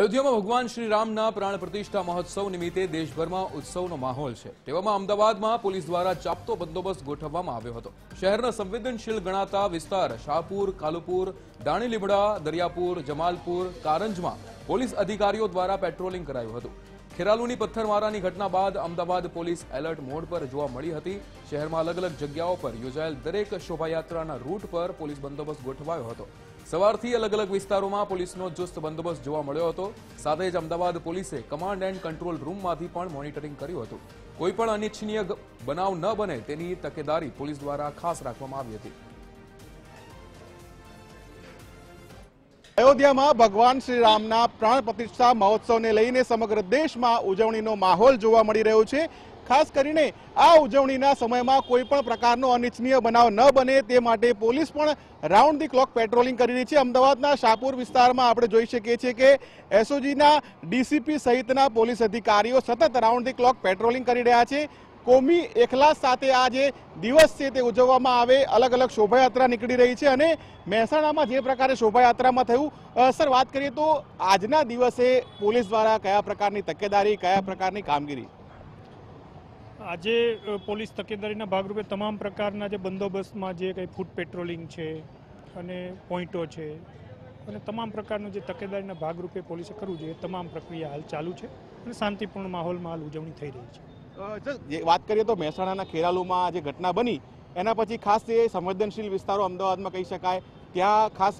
અયોધ્યામાં ભગવાન શ્રીરામના પ્રાણ પ્રતિષ્ઠા મહોત્સવ નિમિત્તે દેશભરમાં ઉત્સવનો માહોલ છે તેવામાં અમદાવાદમાં પોલીસ દ્વારા ચાપતો બંદોબસ્ત ગોઠવવામાં આવ્યો હતો શહેરના સંવેદનશીલ ગણાતા વિસ્તાર શાહપુર કાલુપુર દાણીલીમડા દરિયાપુર જમાલપુર કારંજમાં પોલીસ અધિકારીઓ દ્વારા પેટ્રોલિંગ કરાયું હતું ખેરાલોની પથ્થરમારોની ઘટના બાદ અમદાવાદ પોલીસ એલર્ટ મોડ પર જોવા મળી હતી શહેરમાં અલગ અલગ જગ્યાઓ પર યોજાલ દરેક શોભાયાત્રાના રૂટ પર પોલીસ બંધબોસ ગોઠવાયો હતો સવારથી અલગ અલગ વિસ્તારોમાં પોલીસનો જોસ્ત બંધબોસ જોવા મળ્યો હતો સાદય જ અમદાવાદ પોલીસે કમાન્ડ એન્ડ કંટ્રોલ રૂમમાંથી પણ મોનિટરિંગ કર્યું હતું કોઈ પણ અનિચ્છનીય બનાવ ન બને તેની તકેદારી પોલીસ દ્વારા ખાસ રાખવામાં આવી હતી અયોધ્યામાં ભગવાન શ્રી રામના પ્રાણ પ્રતિષ્ઠા મહોત્સવને લઈને સમગ્ર દેશમાં ઉજવણીનો માહોલ જોવા મળી રહ્યો છે ખાસ કરીને આ ઉજવણીના સમયમાં કોઈ પણ પ્રકારનો અનિચ્છનીય બનાવ ન બને તે માટે પોલીસ પણ રાઉન્ડ ધી ક્લોક પેટ્રોલિંગ કરી રહી છે અમદાવાદના શાહપુર વિસ્તારમાં આપણે જોઈ શકીએ છીએ કે એસઓજીના ડીસીપી સહિતના પોલીસ અધિકારીઓ સતત રાઉન્ડ ધી ક્લોક પેટ્રોલિંગ કરી રહ્યા છે કોમી એકલા સાથે આ જે દિવસ છે તે ઉજવવામાં આવે અલગ અલગ શોભાયાત્રા નીકળી રહી છે અને મહેસાણામાં જે પ્રકારે શોભાયાત્રામાં થયું સર વાત કરીએ તો આજના દિવસે પોલીસ દ્વારા કયા પ્રકારની તકેદારી કયા પ્રકારની કામગીરી આજે પોલીસ તકેદારીના ભાગરૂપે તમામ પ્રકારના જે બંદોબસ્તમાં જે કંઈ ફૂડ પેટ્રોલિંગ છે અને પોઈન્ટો છે અને તમામ પ્રકારનું જે તકેદારીના ભાગરૂપે પોલીસે કરવું જોઈએ તમામ પ્રક્રિયા હાલ ચાલુ છે અને શાંતિપૂર્ણ માહોલમાં હાલ ઉજવણી થઈ રહી છે જે વાત કરીએ તો મહેસાણાના ખેરાલુમાં જે ઘટના બની એના પછી ખાસ એ સંવેદનશીલ વિસ્તારો અમદાવાદમાં કહી શકાય ત્યાં ખાસ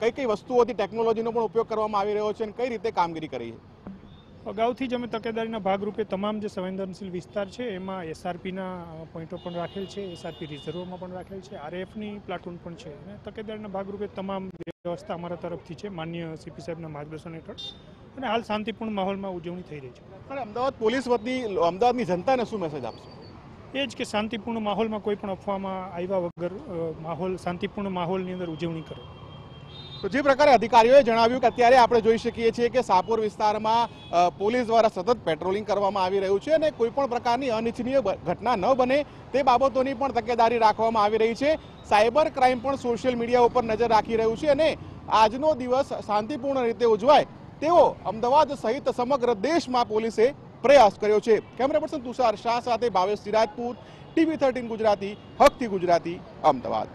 કઈ કઈ વસ્તુઓથી ટેકનોલોજીનો પણ ઉપયોગ કરવામાં આવી રહ્યો છે અને કઈ રીતે કામગીરી કરી છે અગાઉથી જ અમે તકેદારીના ભાગરૂપે તમામ જે સંવેદનશીલ વિસ્તાર છે એમાં એસઆરપીના પોઈન્ટો પણ રાખેલ છે એસઆરપી રિઝર્વમાં પણ રાખેલ છે આરએફની પ્લાટૂન પણ છે અને તકેદારીના ભાગરૂપે તમામ વ્યવસ્થા અમારા તરફથી છે માન્ય સીપી સાહેબના માર્ગદર્શન હેઠળ અને હાલ શાંતિપૂર્ણ માહોલમાં ઉજવણી થઈ રહી છે અને અમદાવાદ પોલીસ વતી અમદાવાદની જનતાને શું મેસેજ આપશો એ જ કે શાંતિપૂર્ણ માહોલમાં કોઈ પણ અફવામાં આવ્યા વગર માહોલ શાંતિપૂર્ણ માહોલની અંદર ઉજવણી કરો તો જે પ્રકારે અધિકારીઓએ જણાવ્યું કે અત્યારે આપણે જોઈ શકીએ છીએ કે સાપુર વિસ્તારમાં પોલીસ દ્વારા સતત પેટ્રોલિંગ કરવામાં આવી રહ્યું છે અને કોઈ પણ પ્રકારની અનિચ્છનીય ઘટના ન બને તે બાબતોની પણ તકેદારી રાખવામાં આવી રહી છે સાયબર ક્રાઇમ પણ સોશિયલ મીડિયા ઉપર નજર રાખી રહ્યું છે અને આજનો દિવસ શાંતિપૂર્ણ રીતે ઉજવાય તેઓ અમદાવાદ સહિત સમગ્ર દેશમાં પોલીસે પ્રયાસ કર્યો છે કેમેરા પર્સન તુષાર શાહ સાથે ભાવેશ સિરાજપુર ટીવી થર્ટીન ગુજરાતી હકથી ગુજરાતી અમદાવાદ